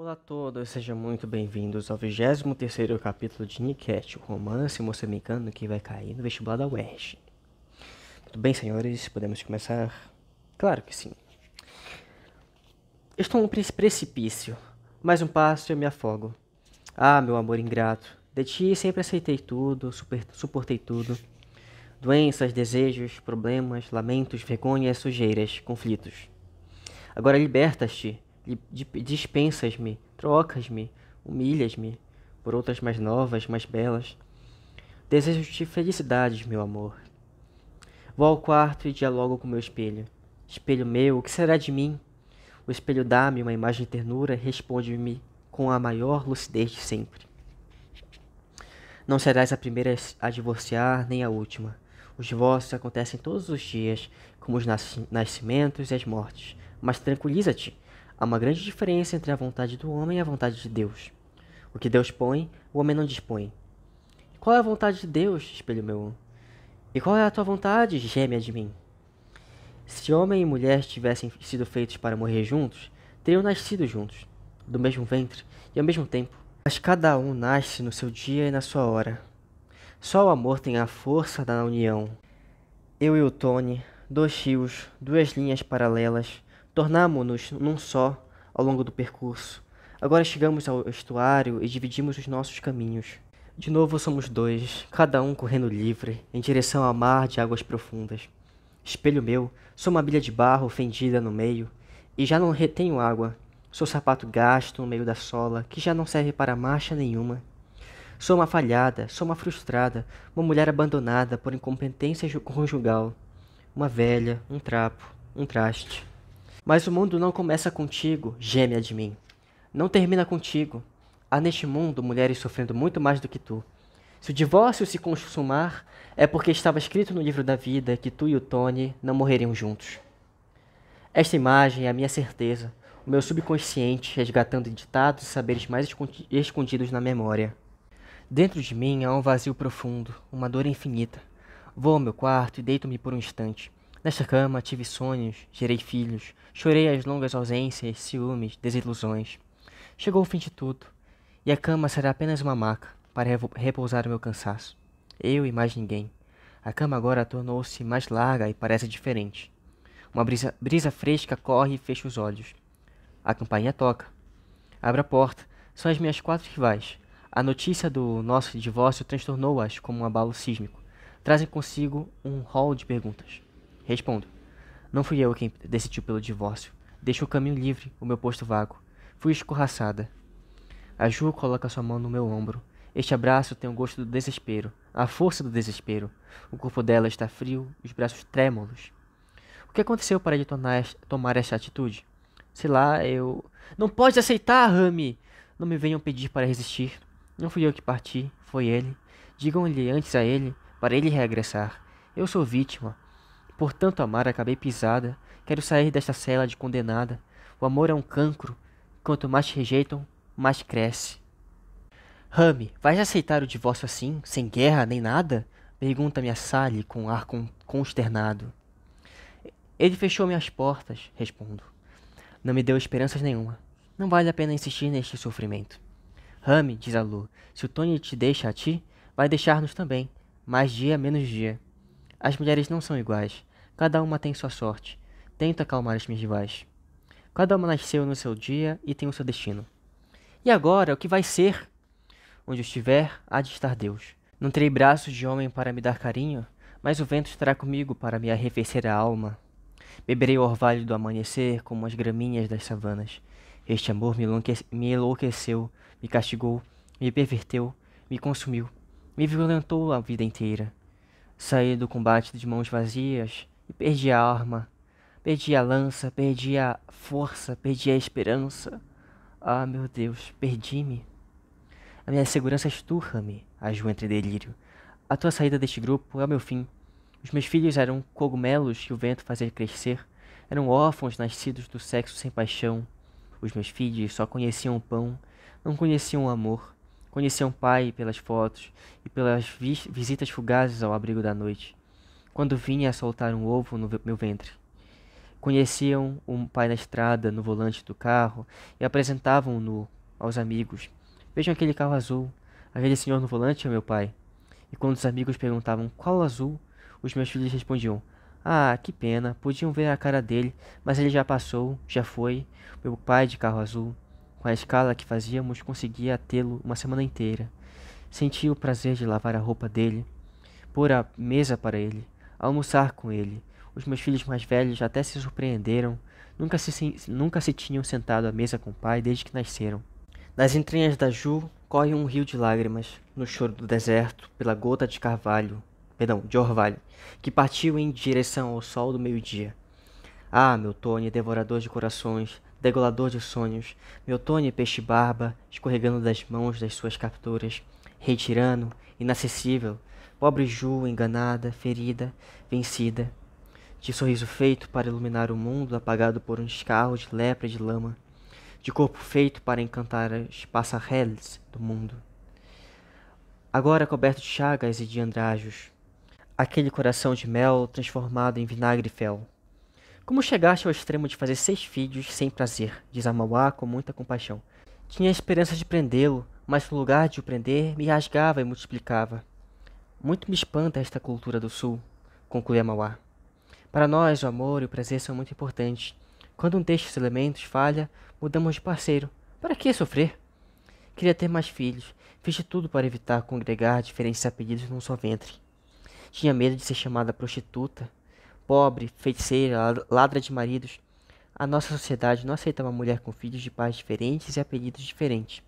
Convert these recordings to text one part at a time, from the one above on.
Olá a todos, sejam muito bem-vindos ao 23 capítulo de Niket, o romance moçambicano que vai cair no vestibular da UERJ. Tudo bem, senhores? Podemos começar? Claro que sim. Estou num precipício. Mais um passo e eu me afogo. Ah, meu amor ingrato, de ti sempre aceitei tudo, super, suportei tudo. Doenças, desejos, problemas, lamentos, vergonhas, sujeiras, conflitos. Agora libertas-te dispensas-me, trocas-me, humilhas-me por outras mais novas, mais belas. Desejo-te felicidades, meu amor. Vou ao quarto e dialogo com meu espelho. Espelho meu, o que será de mim? O espelho dá-me uma imagem de ternura e responde-me com a maior lucidez de sempre. Não serás a primeira a divorciar, nem a última. Os divórcios acontecem todos os dias, como os nascimentos e as mortes. Mas tranquiliza-te, Há uma grande diferença entre a vontade do homem e a vontade de Deus. O que Deus põe, o homem não dispõe. qual é a vontade de Deus, espelho meu? E qual é a tua vontade, gêmea de mim? Se homem e mulher tivessem sido feitos para morrer juntos, teriam nascido juntos, do mesmo ventre e ao mesmo tempo. Mas cada um nasce no seu dia e na sua hora. Só o amor tem a força da união. Eu e o Tony, dois rios, duas linhas paralelas, tornámo nos num só ao longo do percurso. Agora chegamos ao estuário e dividimos os nossos caminhos. De novo somos dois, cada um correndo livre, em direção ao mar de águas profundas. Espelho meu, sou uma bilha de barro fendida no meio, e já não retenho água. Sou sapato gasto no meio da sola, que já não serve para marcha nenhuma. Sou uma falhada, sou uma frustrada, uma mulher abandonada por incompetência conjugal. Uma velha, um trapo, um traste. Mas o mundo não começa contigo, gêmea de mim. Não termina contigo. Há neste mundo mulheres sofrendo muito mais do que tu. Se o divórcio se consumar, é porque estava escrito no livro da vida que tu e o Tony não morreriam juntos. Esta imagem é a minha certeza, o meu subconsciente resgatando ditados e saberes mais escondidos na memória. Dentro de mim há um vazio profundo, uma dor infinita. Vou ao meu quarto e deito-me por um instante. Nesta cama tive sonhos, gerei filhos, chorei as longas ausências, ciúmes, desilusões. Chegou o fim de tudo, e a cama será apenas uma maca para repousar o meu cansaço. Eu e mais ninguém. A cama agora tornou-se mais larga e parece diferente. Uma brisa, brisa fresca corre e fecha os olhos. A campainha toca. Abra a porta. São as minhas quatro rivais. A notícia do nosso divórcio transtornou-as como um abalo sísmico. Trazem consigo um rol de perguntas. Respondo. Não fui eu quem decidiu pelo divórcio. Deixo o caminho livre, o meu posto vago. Fui escorraçada. A Ju coloca sua mão no meu ombro. Este abraço tem o gosto do desespero, a força do desespero. O corpo dela está frio, os braços trêmulos. O que aconteceu para ele tornar, tomar esta atitude? Sei lá, eu. Não pode aceitar, Rami! Não me venham pedir para resistir. Não fui eu que parti, foi ele. Digam-lhe antes a ele, para ele regressar. Eu sou vítima. Por tanto amar acabei pisada, quero sair desta cela de condenada. O amor é um cancro, quanto mais te rejeitam, mais cresce. Rami, vais aceitar o divórcio assim, sem guerra nem nada? Pergunta-me a Sally com ar consternado. Ele fechou minhas portas, respondo. Não me deu esperanças nenhuma. Não vale a pena insistir neste sofrimento. Rami, diz a Lu, se o Tony te deixa a ti, vai deixar-nos também. Mais dia, menos dia. As mulheres não são iguais. Cada uma tem sua sorte. Tento acalmar as minhas rivais. Cada uma nasceu no seu dia e tem o seu destino. E agora, o que vai ser? Onde eu estiver, há de estar Deus. Não terei braços de homem para me dar carinho, mas o vento estará comigo para me arrefecer a alma. Beberei o orvalho do amanhecer como as graminhas das savanas. Este amor me enlouqueceu, me castigou, me perverteu, me consumiu, me violentou a vida inteira. Saí do combate de mãos vazias, e perdi a arma, perdi a lança, perdi a força, perdi a esperança. Ah, meu Deus, perdi-me. A minha segurança esturra-me, ajo entre delírio. A tua saída deste grupo é o meu fim. Os meus filhos eram cogumelos que o vento fazia crescer, eram órfãos nascidos do sexo sem paixão. Os meus filhos só conheciam o pão, não conheciam o amor. Conheciam o pai pelas fotos e pelas visitas fugazes ao abrigo da noite quando vinha a soltar um ovo no meu ventre. Conheciam um pai na estrada, no volante do carro, e apresentavam-no aos amigos. Vejam aquele carro azul. Aquele senhor no volante é meu pai. E quando os amigos perguntavam qual azul, os meus filhos respondiam: Ah, que pena, podiam ver a cara dele, mas ele já passou, já foi. Meu pai de carro azul, com a escala que fazíamos, conseguia tê-lo uma semana inteira. Sentia o prazer de lavar a roupa dele, pôr a mesa para ele, almoçar com ele. Os meus filhos mais velhos até se surpreenderam. Nunca se, nunca se tinham sentado à mesa com o pai desde que nasceram. Nas entranhas da Ju corre um rio de lágrimas, no choro do deserto, pela gota de carvalho, perdão, de orvalho, que partiu em direção ao sol do meio-dia. Ah, meu Tony, devorador de corações, degolador de sonhos, meu Tony peixe-barba, escorregando das mãos das suas capturas, rei tirano, inacessível, Pobre Ju, enganada, ferida, vencida. De sorriso feito para iluminar o mundo, apagado por um escarro de lepra e de lama. De corpo feito para encantar as passarelles do mundo. Agora coberto de chagas e de andrajos. Aquele coração de mel transformado em vinagre fel. Como chegaste ao extremo de fazer seis filhos sem prazer? Diz Amauá com muita compaixão. Tinha a esperança de prendê-lo, mas no lugar de o prender, me rasgava e multiplicava. Muito me espanta esta cultura do Sul, conclui Amauá. Para nós, o amor e o prazer são muito importantes. Quando um destes elementos falha, mudamos de parceiro. Para que sofrer? Queria ter mais filhos. Fiz de tudo para evitar congregar diferentes apelidos num só ventre. Tinha medo de ser chamada prostituta, pobre, feiticeira, ladra de maridos. A nossa sociedade não aceita uma mulher com filhos de pais diferentes e apelidos diferentes.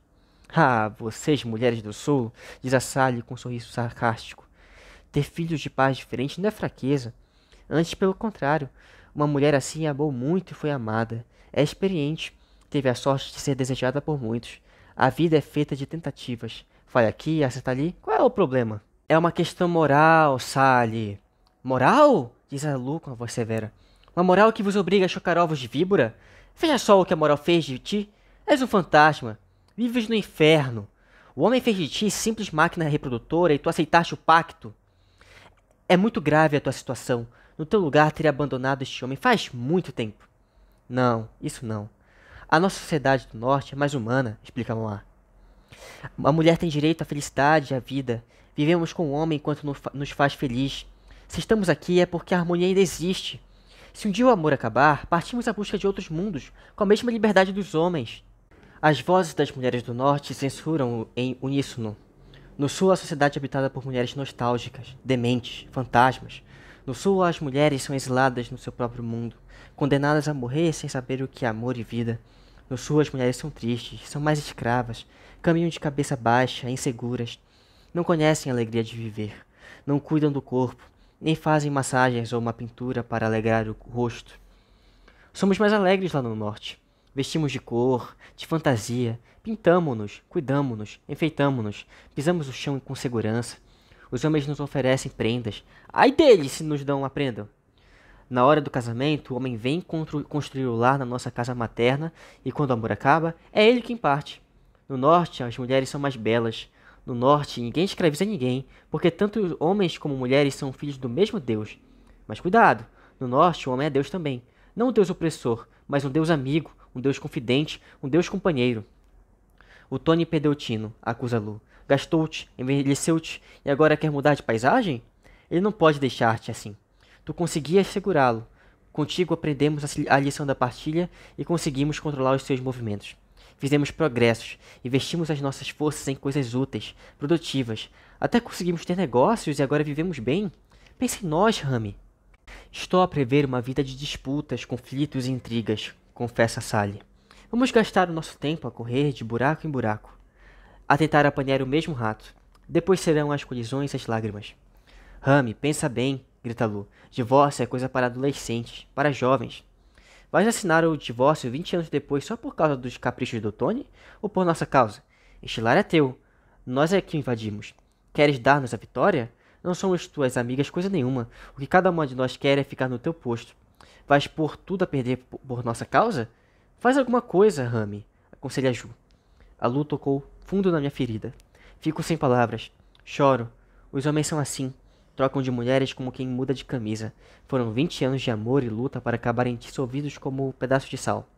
Ah, vocês, mulheres do sul, diz a Sally com um sorriso sarcástico. Ter filhos de pais diferentes não é fraqueza. Antes, pelo contrário, uma mulher assim amou muito e foi amada. É experiente, teve a sorte de ser desejada por muitos. A vida é feita de tentativas. Falha aqui, acerta ali. Qual é o problema? É uma questão moral, Sally. Moral? Diz a Lu com a voz severa. Uma moral que vos obriga a chocar ovos de víbora? Veja só o que a moral fez de ti. És um fantasma. Vives no inferno. O homem fez de ti simples máquina reprodutora e tu aceitaste o pacto. É muito grave a tua situação. No teu lugar, teria abandonado este homem faz muito tempo. Não, isso não. A nossa sociedade do norte é mais humana, explica Moá. A mulher tem direito à felicidade e à vida. Vivemos com o homem enquanto nos faz feliz. Se estamos aqui é porque a harmonia ainda existe. Se um dia o amor acabar, partimos à busca de outros mundos, com a mesma liberdade dos homens. As vozes das mulheres do norte censuram em uníssono. No sul, a sociedade é habitada por mulheres nostálgicas, dementes, fantasmas. No sul, as mulheres são exiladas no seu próprio mundo, condenadas a morrer sem saber o que é amor e vida. No sul, as mulheres são tristes, são mais escravas, caminham de cabeça baixa, inseguras. Não conhecem a alegria de viver, não cuidam do corpo, nem fazem massagens ou uma pintura para alegrar o rosto. Somos mais alegres lá no norte. Vestimos de cor, de fantasia, pintamos nos cuidamos nos enfeitamos nos pisamos o chão com segurança. Os homens nos oferecem prendas. Ai deles se nos dão uma prenda! Na hora do casamento, o homem vem construir o lar na nossa casa materna e quando o amor acaba, é ele quem parte. No norte, as mulheres são mais belas. No norte, ninguém escraviza ninguém, porque tanto homens como mulheres são filhos do mesmo Deus. Mas cuidado! No norte, o homem é Deus também. Não um Deus opressor, mas um Deus amigo, um Deus confidente, um Deus companheiro. O Tony perdeu o tino, acusa Lu. Gastou-te, envelheceu-te e agora quer mudar de paisagem? Ele não pode deixar-te assim. Tu conseguias segurá-lo. Contigo aprendemos a lição da partilha e conseguimos controlar os seus movimentos. Fizemos progressos, investimos as nossas forças em coisas úteis, produtivas. Até conseguimos ter negócios e agora vivemos bem. Pense em nós, Rami. Estou a prever uma vida de disputas, conflitos e intrigas confessa Sally. Vamos gastar o nosso tempo a correr de buraco em buraco, a tentar apanhar o mesmo rato. Depois serão as colisões e as lágrimas. Rami, pensa bem, grita Lu. Divórcio é coisa para adolescentes, para jovens. Vais assinar o divórcio 20 anos depois só por causa dos caprichos do Tony ou por nossa causa? Este lar é teu. Nós é que invadimos. Queres dar-nos a vitória? Não somos tuas amigas coisa nenhuma. O que cada uma de nós quer é ficar no teu posto. Vais pôr tudo a perder por nossa causa? Faz alguma coisa, Rami, aconselha Ju. A lua tocou fundo na minha ferida. Fico sem palavras. Choro. Os homens são assim. Trocam de mulheres como quem muda de camisa. Foram 20 anos de amor e luta para acabarem dissolvidos como um pedaço de sal.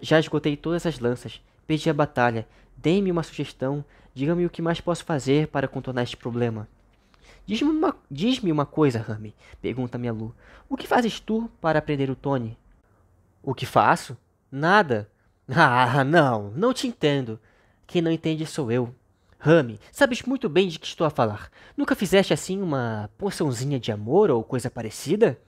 Já esgotei todas as lanças. Perdi a batalha. Dê-me uma sugestão. Diga-me o que mais posso fazer para contornar este problema. Diz-me uma, diz uma coisa, Rami, pergunta minha Lu. O que fazes tu para aprender o Tony? O que faço? Nada. Ah, não, não te entendo. Quem não entende sou eu. Rami, sabes muito bem de que estou a falar. Nunca fizeste assim uma poçãozinha de amor ou coisa parecida?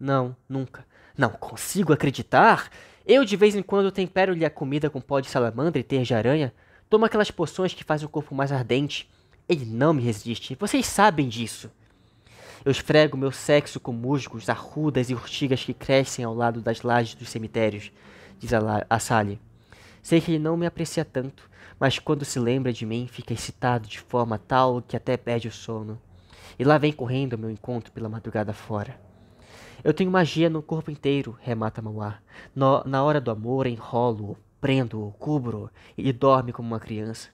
Não, nunca. Não consigo acreditar. Eu de vez em quando tempero-lhe a comida com pó de salamandra e teia de aranha. Tomo aquelas poções que fazem o corpo mais ardente. Ele não me resiste, vocês sabem disso. Eu esfrego meu sexo com musgos, arrudas e urtigas que crescem ao lado das lajes dos cemitérios, diz a, a Sally. Sei que ele não me aprecia tanto, mas quando se lembra de mim fica excitado de forma tal que até perde o sono. E lá vem correndo ao meu encontro pela madrugada fora. Eu tenho magia no corpo inteiro, remata Mauá. No, na hora do amor enrolo-o, prendo-o, cubro-o e dorme como uma criança.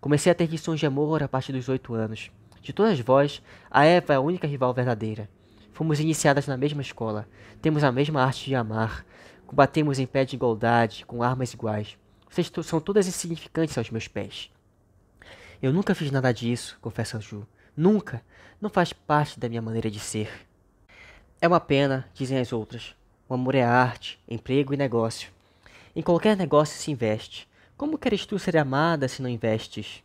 Comecei a ter questões de amor a partir dos oito anos. De todas vós, a Eva é a única rival verdadeira. Fomos iniciadas na mesma escola, temos a mesma arte de amar, combatemos em pé de igualdade, com armas iguais. Vocês são todas insignificantes aos meus pés. Eu nunca fiz nada disso, confessa Ju. Nunca. Não faz parte da minha maneira de ser. É uma pena, dizem as outras. O amor é arte, emprego e negócio. Em qualquer negócio se investe. Como queres tu ser amada se não investes?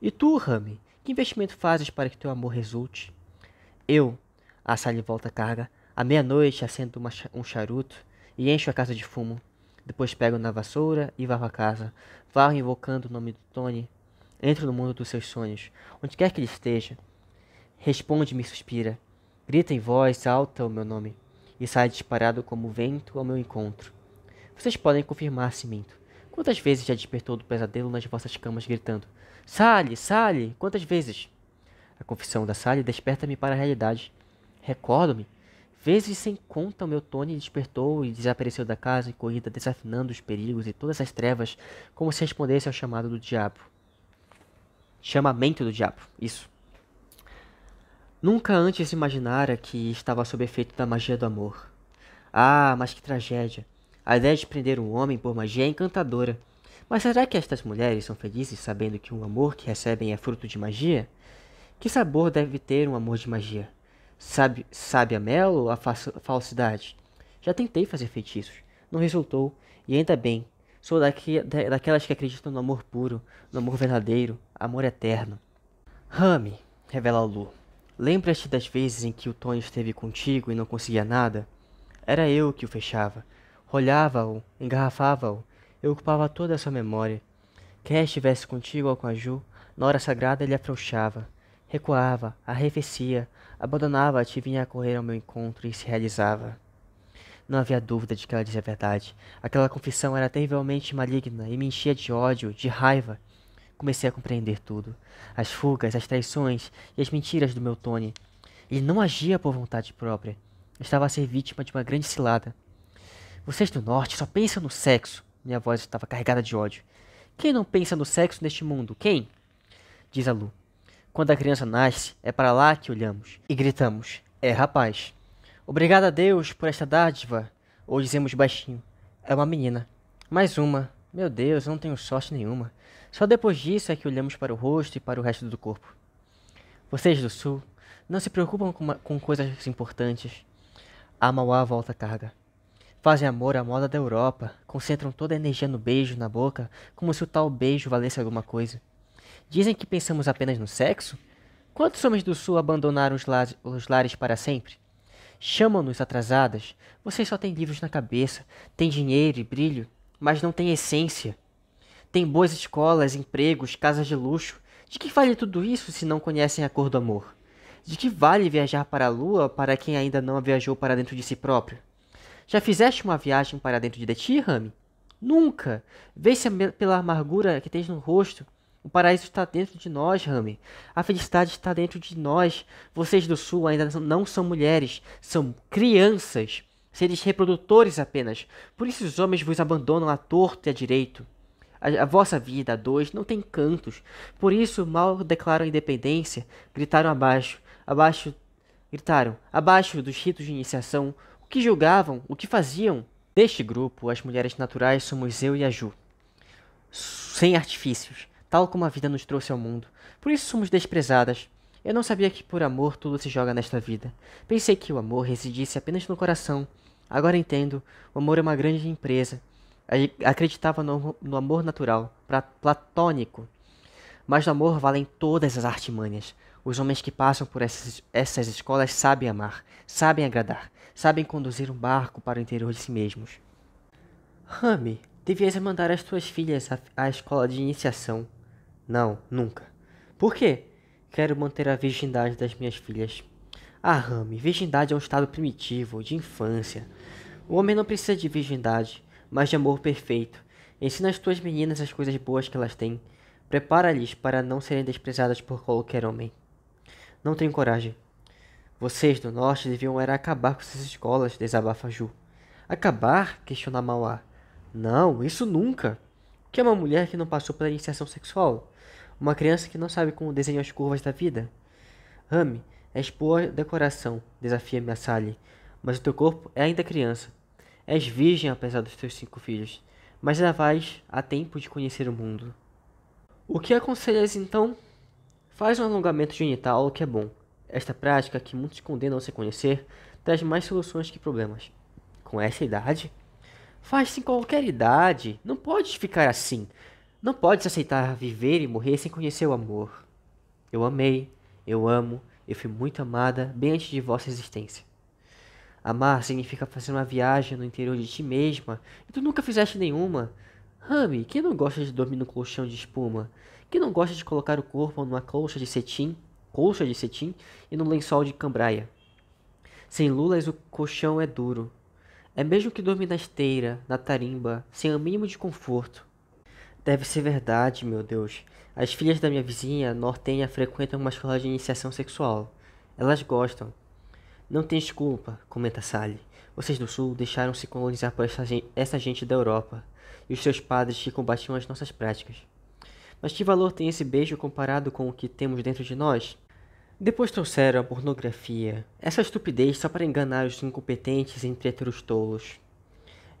E tu, Rami, que investimento fazes para que teu amor resulte? Eu, a Sally volta volta carga, à meia-noite acendo uma, um charuto e encho a casa de fumo. Depois pego na vassoura e varro a casa, varro invocando o nome do Tony. Entro no mundo dos seus sonhos, onde quer que ele esteja. Responde-me suspira, grita em voz alta o meu nome e sai disparado como o vento ao meu encontro. Vocês podem confirmar se minto. Quantas vezes já despertou do pesadelo nas vossas camas gritando: Sale, sale! Quantas vezes? A confissão da Sally desperta-me para a realidade. Recordo-me. Vezes sem conta o meu Tony despertou e desapareceu da casa em corrida, desafinando os perigos e todas as trevas, como se respondesse ao chamado do diabo. Chamamento do diabo, isso. Nunca antes imaginara que estava sob efeito da magia do amor. Ah, mas que tragédia! A ideia de prender um homem por magia é encantadora. Mas será que estas mulheres são felizes sabendo que o amor que recebem é fruto de magia? Que sabor deve ter um amor de magia? Sabe, sabe a mel ou a fa falsidade? Já tentei fazer feitiços, não resultou, e ainda bem. Sou daqui, da, daquelas que acreditam no amor puro, no amor verdadeiro, amor eterno. Rame, revela a Lu. Lembras-te das vezes em que o Tony esteve contigo e não conseguia nada? Era eu que o fechava, Olhava-o, engarrafava-o. Eu ocupava toda a sua memória. Quer estivesse contigo ou com a Ju, na hora sagrada ele afrouxava. Recuava, arrefecia, abandonava-te e vinha a correr ao meu encontro e se realizava. Não havia dúvida de que ela dizia a verdade. Aquela confissão era terrivelmente maligna e me enchia de ódio, de raiva. Comecei a compreender tudo. As fugas, as traições e as mentiras do meu Tony. Ele não agia por vontade própria. Estava a ser vítima de uma grande cilada. Vocês do norte só pensam no sexo. Minha voz estava carregada de ódio. Quem não pensa no sexo neste mundo? Quem? Diz a Lu. Quando a criança nasce, é para lá que olhamos e gritamos: É rapaz. Obrigada a Deus por esta dádiva. Ou dizemos baixinho: É uma menina. Mais uma. Meu Deus, não tenho sorte nenhuma. Só depois disso é que olhamos para o rosto e para o resto do corpo. Vocês do sul não se preocupam com, uma, com coisas importantes. A Mauá volta a carga. Fazem amor à moda da Europa, concentram toda a energia no beijo na boca, como se o tal beijo valesse alguma coisa. Dizem que pensamos apenas no sexo? Quantos homens do Sul abandonaram os, la os lares para sempre? Chamam-nos atrasadas. Vocês só têm livros na cabeça, têm dinheiro e brilho, mas não têm essência. Têm boas escolas, empregos, casas de luxo. De que vale tudo isso se não conhecem a cor do amor? De que vale viajar para a lua para quem ainda não a viajou para dentro de si próprio? Já fizeste uma viagem para dentro de ti, Rami? Nunca! Vê-se é pela amargura que tens no rosto. O paraíso está dentro de nós, Rami. A felicidade está dentro de nós. Vocês do Sul ainda não são mulheres, são crianças, seres reprodutores apenas. Por isso os homens vos abandonam à torto e à direito. A, a vossa vida, a dois, não tem cantos. Por isso mal declaram independência. Gritaram abaixo, abaixo, gritaram, abaixo dos ritos de iniciação que julgavam, o que faziam. Deste grupo, as mulheres naturais somos eu e a Ju. Sem artifícios, tal como a vida nos trouxe ao mundo. Por isso somos desprezadas. Eu não sabia que por amor tudo se joga nesta vida. Pensei que o amor residisse apenas no coração. Agora entendo, o amor é uma grande empresa. Acreditava no, no amor natural, pra, platônico. Mas no amor valem todas as artimanhas. Os homens que passam por essas, essas escolas sabem amar, sabem agradar, sabem conduzir um barco para o interior de si mesmos. Rami, devias mandar as tuas filhas à, escola de iniciação. Não, nunca. Por quê? Quero manter a virgindade das minhas filhas. Ah, Rami, virgindade é um estado primitivo, de infância. O homem não precisa de virgindade, mas de amor perfeito. Ensina as tuas meninas as coisas boas que elas têm. Prepara-lhes para não serem desprezadas por qualquer homem. Não tenho coragem. Vocês do norte deviam era acabar com essas escolas, desabafa Ju. Acabar? questiona Mauá. Não, isso nunca. O que é uma mulher que não passou pela iniciação sexual? Uma criança que não sabe como desenhar as curvas da vida? Rami, és boa decoração, desafia-me a Sally. Mas o teu corpo é ainda criança. És virgem apesar dos teus cinco filhos. Mas ainda vais a tempo de conhecer o mundo. O que aconselhas então? Faz um alongamento genital, que é bom. Esta prática, que muitos condenam se conhecer, traz mais soluções que problemas. Com essa idade? Faz-se em qualquer idade. Não pode ficar assim. Não pode se aceitar viver e morrer sem conhecer o amor. Eu amei, eu amo, eu fui muito amada bem antes de vossa existência. Amar significa fazer uma viagem no interior de ti mesma e tu nunca fizeste nenhuma. Rami, quem não gosta de dormir no colchão de espuma? Quem não gosta de colocar o corpo numa colcha de cetim? colcha de cetim e num lençol de cambraia. Sem lulas o colchão é duro. É mesmo que dorme na esteira, na tarimba, sem o mínimo de conforto. Deve ser verdade, meu Deus. As filhas da minha vizinha, nortenha, frequentam uma escola de iniciação sexual. Elas gostam. Não tem desculpa, comenta Sally. Vocês do Sul deixaram-se colonizar por essa gente da Europa e os seus padres que combatiam as nossas práticas. Mas que valor tem esse beijo comparado com o que temos dentro de nós? Depois trouxeram a pornografia, essa estupidez só para enganar os incompetentes e entreter os tolos.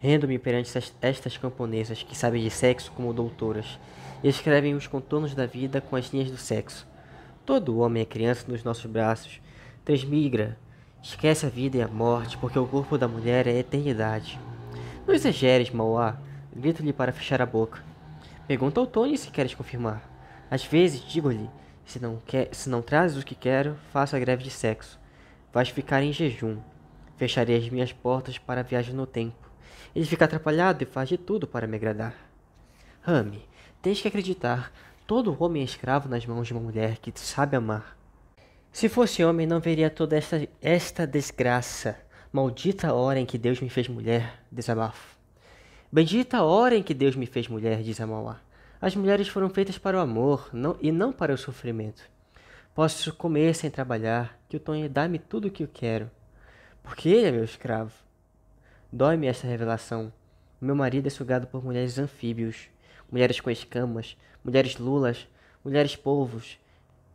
Rendo-me perante estas, estas camponesas que sabem de sexo como doutoras e escrevem os contornos da vida com as linhas do sexo. Todo homem é criança nos nossos braços, transmigra, esquece a vida e a morte, porque o corpo da mulher é a eternidade. Não exageres, Mauá, grito lhe para fechar a boca. Pergunta ao Tony se queres confirmar. Às vezes digo-lhe se não, quer, se não trazes o que quero, faça greve de sexo. Vais ficar em jejum. Fecharei as minhas portas para a viagem no tempo. Ele fica atrapalhado e faz de tudo para me agradar. Rami, tens que acreditar. Todo homem é escravo nas mãos de uma mulher que sabe amar. Se fosse homem, não veria toda esta, esta desgraça. Maldita hora em que Deus me fez mulher, desabafo. Bendita hora em que Deus me fez mulher, diz Amauá. As mulheres foram feitas para o amor não, e não para o sofrimento. Posso comer sem trabalhar, que o Tonho é, dá-me tudo o que eu quero. Porque ele é meu escravo. Dói-me esta revelação. Meu marido é sugado por mulheres anfíbios, mulheres com escamas, mulheres lulas, mulheres polvos.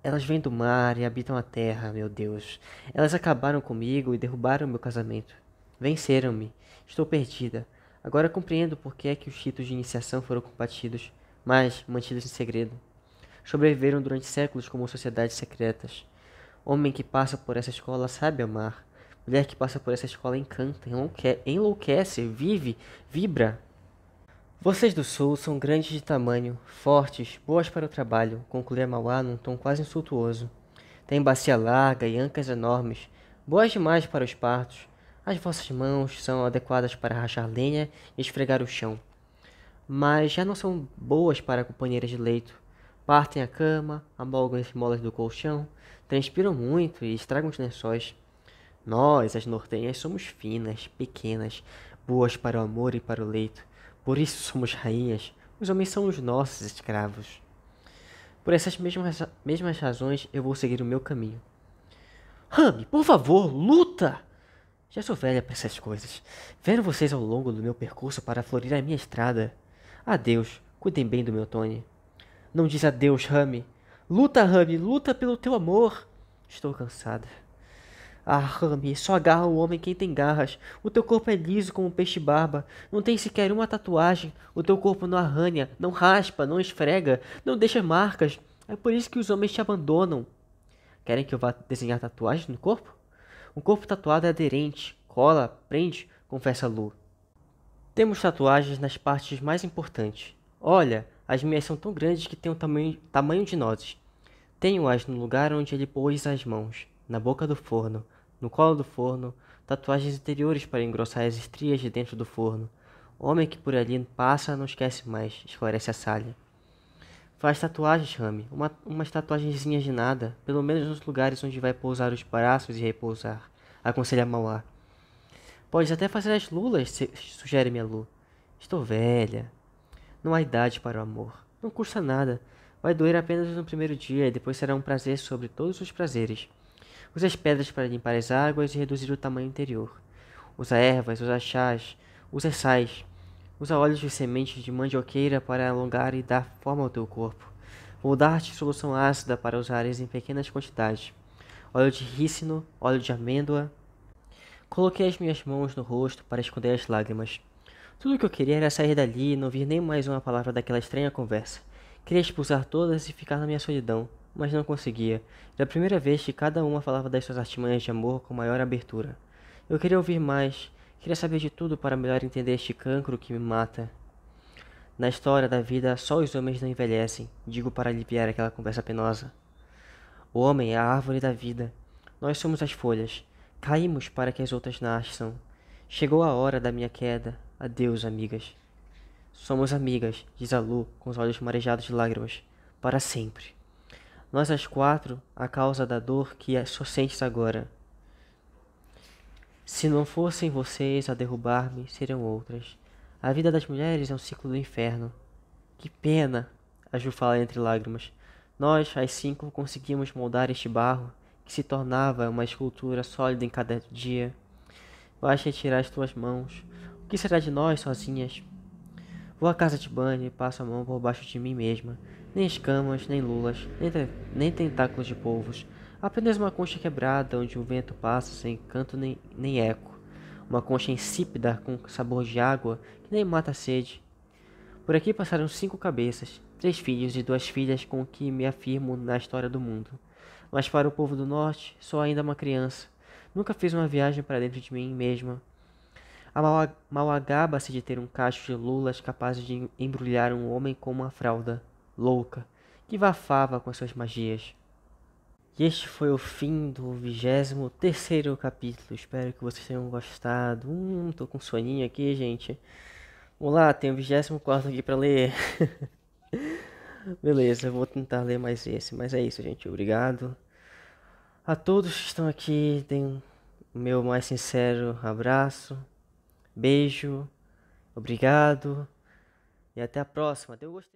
Elas vêm do mar e habitam a terra, meu Deus. Elas acabaram comigo e derrubaram meu casamento. Venceram-me. Estou perdida. Agora compreendo por que é que os títulos de iniciação foram combatidos mas mantidas em segredo. Sobreviveram durante séculos como sociedades secretas. Homem que passa por essa escola sabe amar. Mulher que passa por essa escola encanta, enlouquece, enlouquece vive, vibra. Vocês do Sul são grandes de tamanho, fortes, boas para o trabalho, Conclui a Mauá num tom quase insultuoso. Tem bacia larga e ancas enormes, boas demais para os partos. As vossas mãos são adequadas para rachar lenha e esfregar o chão mas já não são boas para companheiras de leito. Partem a cama, amolgam as molas do colchão, transpiram muito e estragam os lençóis. Nós, as nortenhas, somos finas, pequenas, boas para o amor e para o leito. Por isso somos rainhas. Os homens são os nossos escravos. Por essas mesmas, mesmas razões, eu vou seguir o meu caminho. Rami, por favor, luta! Já sou velha para essas coisas. Vendo vocês ao longo do meu percurso para florir a minha estrada. Adeus, cuidem bem do meu Tony. Não diz adeus, Rami. Luta, Rami, luta pelo teu amor. Estou cansada. Ah, Rami, só agarra o homem quem tem garras. O teu corpo é liso como um peixe-barba. Não tem sequer uma tatuagem. O teu corpo não arranha, não raspa, não esfrega, não deixa marcas. É por isso que os homens te abandonam. Querem que eu vá desenhar tatuagens no corpo? Um corpo tatuado é aderente. Cola, prende, confessa Lu. Temos tatuagens nas partes mais importantes. Olha, as minhas são tão grandes que têm o tamanho, tamanho de nozes. Tenho-as no lugar onde ele pôs as mãos, na boca do forno, no colo do forno, tatuagens interiores para engrossar as estrias de dentro do forno. O homem que por ali passa não esquece mais, esclarece a salha. Faz tatuagens, Rami, uma, umas tatuagenzinhas de nada, pelo menos nos lugares onde vai pousar os braços e repousar, aconselha Mauá. Podes até fazer as lulas, sugere Lu Estou velha. Não há idade para o amor. Não custa nada. Vai doer apenas no primeiro dia e depois será um prazer sobre todos os prazeres. Usa as pedras para limpar as águas e reduzir o tamanho interior. Usa ervas, usa chás, usa sais. Usa óleos de sementes de mandioqueira para alongar e dar forma ao teu corpo. Vou dar-te solução ácida para usares em pequenas quantidades. Óleo de rícino, óleo de amêndoa, Coloquei as minhas mãos no rosto para esconder as lágrimas. Tudo o que eu queria era sair dali e não ouvir nem mais uma palavra daquela estranha conversa. Queria expulsar todas e ficar na minha solidão, mas não conseguia. Era a primeira vez que cada uma falava das suas artimanhas de amor com maior abertura. Eu queria ouvir mais, queria saber de tudo para melhor entender este cancro que me mata. Na história da vida, só os homens não envelhecem, digo para aliviar aquela conversa penosa. O homem é a árvore da vida. Nós somos as folhas. Caímos para que as outras nasçam. Chegou a hora da minha queda. Adeus, amigas. Somos amigas, diz a Lu, com os olhos marejados de lágrimas. Para sempre. Nós as quatro, a causa da dor que é só sentes agora. Se não fossem vocês a derrubar-me, seriam outras. A vida das mulheres é um ciclo do inferno. Que pena! A Ju fala entre lágrimas. Nós, as cinco, conseguimos moldar este barro que se tornava uma escultura sólida em cada dia. Vais retirar as tuas mãos. O que será de nós sozinhas? Vou à casa de banho e passo a mão por baixo de mim mesma. Nem escamas, nem lulas, nem, te nem tentáculos de polvos. Apenas uma concha quebrada onde o vento passa sem canto nem, nem eco. Uma concha insípida com sabor de água que nem mata a sede. Por aqui passaram cinco cabeças, três filhos e duas filhas com que me afirmo na história do mundo mas para o povo do norte sou ainda uma criança. Nunca fiz uma viagem para dentro de mim mesma. A malagaba-se de ter um cacho de lulas capaz de embrulhar um homem com uma fralda louca, que vafava com suas magias. E este foi o fim do vigésimo terceiro capítulo. Espero que vocês tenham gostado. Hum, tô com soninho aqui, gente. Vamos lá, tem o vigésimo quarto aqui para ler. Beleza, vou tentar ler mais esse. Mas é isso, gente. Obrigado. A todos que estão aqui, Tem o meu mais sincero abraço. Beijo. Obrigado. E até a próxima. Deu gostei.